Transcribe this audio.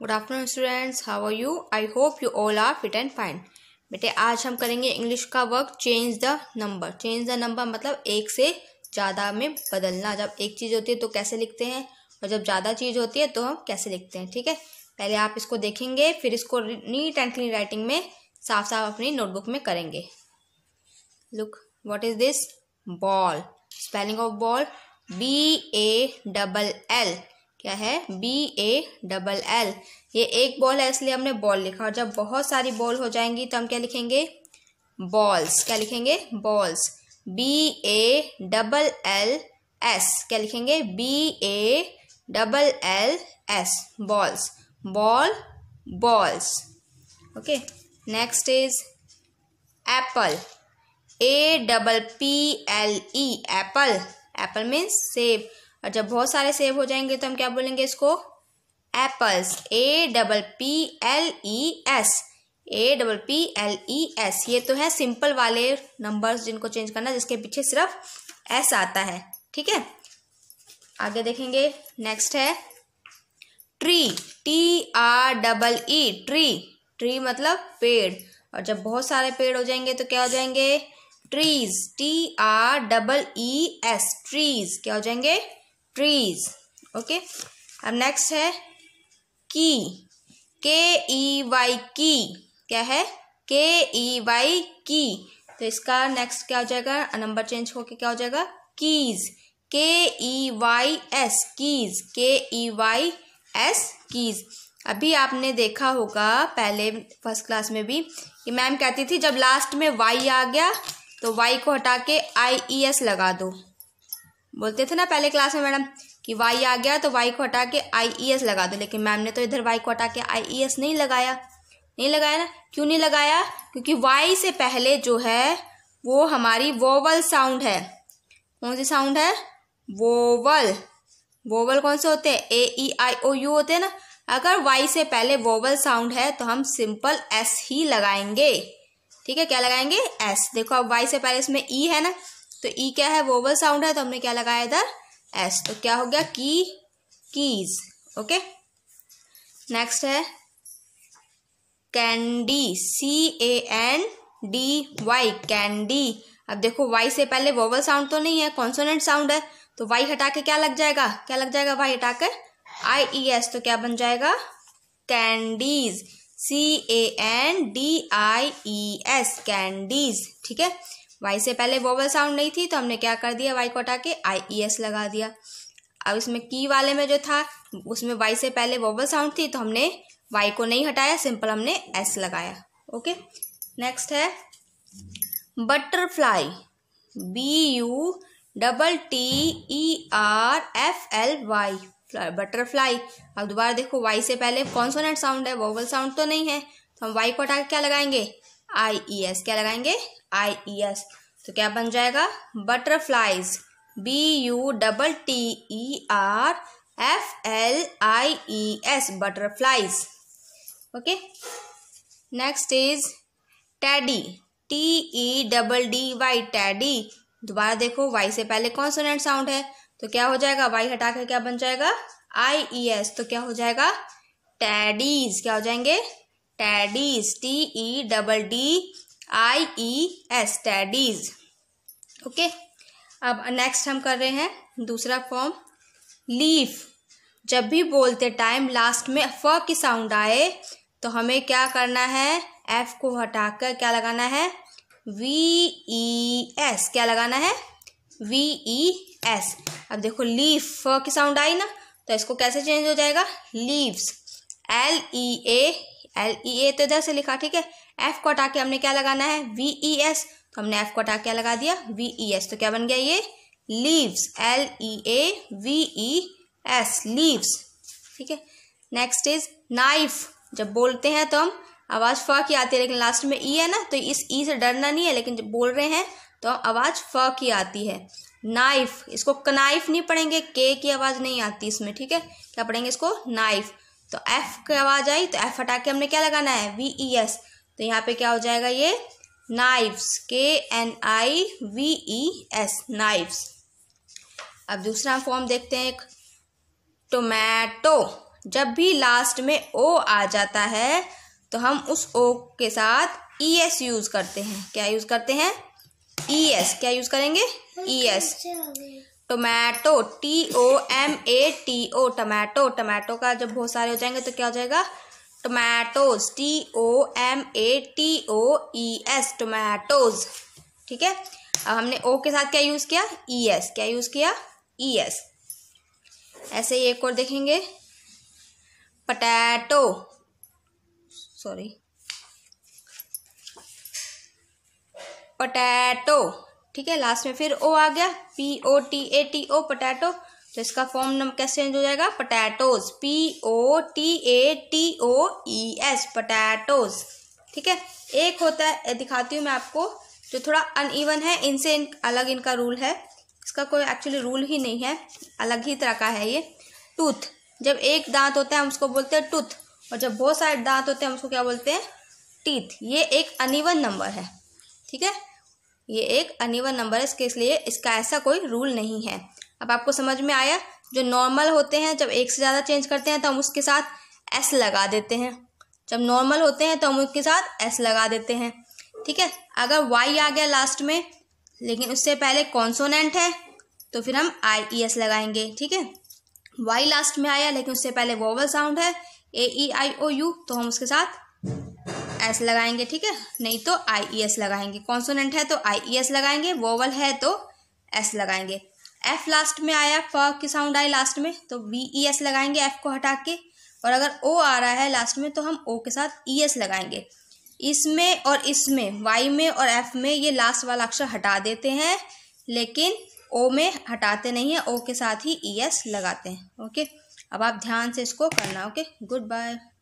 good afternoon students how are you I hope you all are fit and fine बेटे आज हम करेंगे English का work change the number change the number मतलब एक से ज़्यादा में बदलना जब एक चीज़ होती है तो कैसे लिखते हैं और जब ज़्यादा चीज़ होती है तो हम कैसे लिखते हैं ठीक है पहले आप इसको देखेंगे फिर इसको नीट एंड क्लीन राइटिंग में साफ साफ अपनी नोटबुक में करेंगे look what is this ball spelling of ball B A double L क्या है बी ए डबल एल ये एक बॉल है इसलिए हमने बॉल लिखा और जब बहुत सारी बॉल हो जाएंगी तो हम क्या लिखेंगे बॉल्स क्या लिखेंगे balls B A double L S क्या लिखेंगे B A double L S balls ball balls okay next is apple A double P L E apple apple means सेब और जब बहुत सारे सेव हो जाएंगे तो हम क्या बोलेंगे इसको apples A double P L E S A double P L E S ये तो है सिंपल वाले नंबर्स जिनको चेंज करना जिसके पीछे सिर्फ एस आता है ठीक है आगे देखेंगे नेक्स्ट है tree T R double E tree tree मतलब पेड़ और जब बहुत सारे पेड़ हो जाएंगे तो क्या हो जाएंगे trees T R double E S trees क्या हो जाएंगे ट्रीज ओके अब नेक्स्ट है की के ई वाई की क्या है के ई वाई की तो इसका नेक्स्ट क्या हो जाएगा नंबर चेंज होके क्या हो जाएगा कीज के ई वाई एस कीज के ई वाई एस कीज अभी आपने देखा होगा पहले फर्स्ट क्लास में भी कि मैम कहती थी जब लास्ट में वाई आ गया तो वाई को हटा के आई ई एस लगा दो बोलते थे ना पहले क्लास में मैडम कि वाई आ गया तो वाई को हटा के आई ई एस लगा दो लेकिन मैम ने तो इधर वाई को हटा के आई ई एस नहीं लगाया नहीं लगाया ना क्यों नहीं लगाया क्योंकि वाई से पहले जो है वो हमारी वोवल साउंड है कौन सी साउंड है वोवल वोवल कौन से होते हैं ए ई आई ओ यू होते हैं ना अगर वाई से पहले वोवल साउंड है तो हम सिंपल एस ही लगाएंगे ठीक है क्या लगाएंगे एस देखो अब वाई से पहले इसमें ई e है ना तो ई e क्या है वोवल साउंड है तो हमने क्या लगाया इधर एस तो क्या हो गया की कीज ओके नेक्स्ट है candy C A N D Y candy अब देखो वाई से पहले वोवल साउंड तो नहीं है कॉन्सोनेंट साउंड है तो वाई हटा के क्या लग जाएगा क्या लग जाएगा वाई हटा के आई ई एस तो क्या बन जाएगा candies C A N D I E S candies ठीक है वाई से पहले वोवल साउंड नहीं थी तो हमने क्या कर दिया वाई को हटा के आई ई एस लगा दिया अब इसमें की वाले में जो था उसमें वाई से पहले वोवल साउंड थी तो हमने वाई को नहीं हटाया सिंपल हमने एस लगाया ओके नेक्स्ट है butterfly B U double T E R F L Y butterfly अब दोबारा देखो वाई से पहले कॉन्सोनेंट साउंड है वोवल साउंड तो नहीं है तो हम वाई को हटा के क्या लगाएंगे आई ई एस क्या लगाएंगे आई ई एस तो क्या बन जाएगा butterflies B U double T E R F L I E S butterflies okay next is teddy T E double D Y teddy दोबारा देखो वाई से पहले कॉन्सोनेंट साउंड है तो क्या हो जाएगा वाई हटा के क्या बन जाएगा आई ई एस तो क्या हो जाएगा टैडीज क्या हो जाएंगे teddies T E double D I E S teddies okay अब नेक्स्ट हम कर रहे हैं दूसरा फॉर्म लीफ जब भी बोलते टाइम लास्ट में फ की साउंड आए तो हमें क्या करना है एफ को हटाकर क्या लगाना है वी ई एस क्या लगाना है वी ई एस अब देखो लीफ फ की साउंड आई ना तो इसको कैसे चेंज हो जाएगा leaves L E A L E A तो इधर से लिखा ठीक है एफ को हटा के हमने क्या लगाना है वी ई एस तो हमने एफ को हटा के लगा दिया वी ई एस तो क्या बन गया ये leaves L E A V E S leaves ठीक है नेक्स्ट इज नाइफ जब बोलते हैं तो हम आवाज़ फ की आती है लेकिन लास्ट में ई e है ना तो इस ई e से डरना नहीं है लेकिन जब बोल रहे हैं तो आवाज़ फ की आती है नाइफ इसको कनाइफ नहीं पढ़ेंगे के की आवाज़ नहीं आती इसमें ठीक है क्या पढ़ेंगे इसको नाइफ तो एफ की आवाज़ आई तो एफ हटा के हमने क्या लगाना है वी ई एस तो यहाँ पे क्या हो जाएगा ये knives K N I V E S knives अब दूसरा फॉर्म देखते हैं एक टोमैटो जब भी लास्ट में ओ आ जाता है तो हम उस ओ के साथ ई एस यूज़ करते हैं क्या यूज़ करते हैं ई e एस क्या यूज़ करेंगे E e S tomato T O M A T O tomato tomato का जब बहुत सारे हो जाएंगे तो क्या हो जाएगा tomatoes T O M A T O E S tomatoes ठीक है अब हमने ओ के साथ क्या यूज़ किया ई e एस क्या यूज़ किया ई e एस ऐसे ही एक और देखेंगे पटैटो सॉरी पटैटो ठीक है लास्ट में फिर ओ आ गया P O T A T O potato तो इसका फॉर्म नंबर कैसे चेंज हो जाएगा potatoes P O T A T O E S potatoes ठीक है एक होता है दिखाती हूँ मैं आपको जो थोड़ा अनइवन है इनसे इन, अलग इनका रूल है इसका कोई एक्चुअली रूल ही नहीं है अलग ही तरह का है ये टूथ जब एक दांत होता है हम उसको बोलते हैं टूथ और जब बहुत सारे दांत होते हैं हम उसको क्या बोलते हैं टीथ ये एक अनइवन नंबर है ठीक है ये एक अनिवन नंबर है इसके इसलिए इसका ऐसा कोई रूल नहीं है अब आपको समझ में आया जो नॉर्मल होते हैं जब एक से ज़्यादा चेंज करते हैं तो हम उसके साथ एस लगा देते हैं जब नॉर्मल होते हैं तो हम उसके साथ एस लगा देते हैं ठीक है अगर वाई आ गया लास्ट में लेकिन उससे पहले कॉन्सोनेंट है तो फिर हम आई ई एस लगाएंगे ठीक है वाई लास्ट में आया लेकिन उससे पहले वोवल साउंड है ए ई आई ओ यू तो हम उसके साथ एस लगाएंगे ठीक है नहीं तो आई ई एस लगाएंगे कॉन्सोनेंट है तो आई ई एस लगाएंगे वोवल है तो एस लगाएंगे एफ लास्ट में आया फ की साउंड आई लास्ट में तो वी ई एस लगाएंगे एफ को हटा के और अगर ओ आ रहा है लास्ट में तो हम ओ के साथ ई e एस लगाएंगे इसमें और इसमें वाई में और एफ में ये लास्ट वाला अक्षर हटा देते हैं लेकिन ओ में हटाते नहीं हैं ओ के साथ ही ई e एस लगाते हैं ओके अब आप ध्यान से इसको करना ओके गुड बाय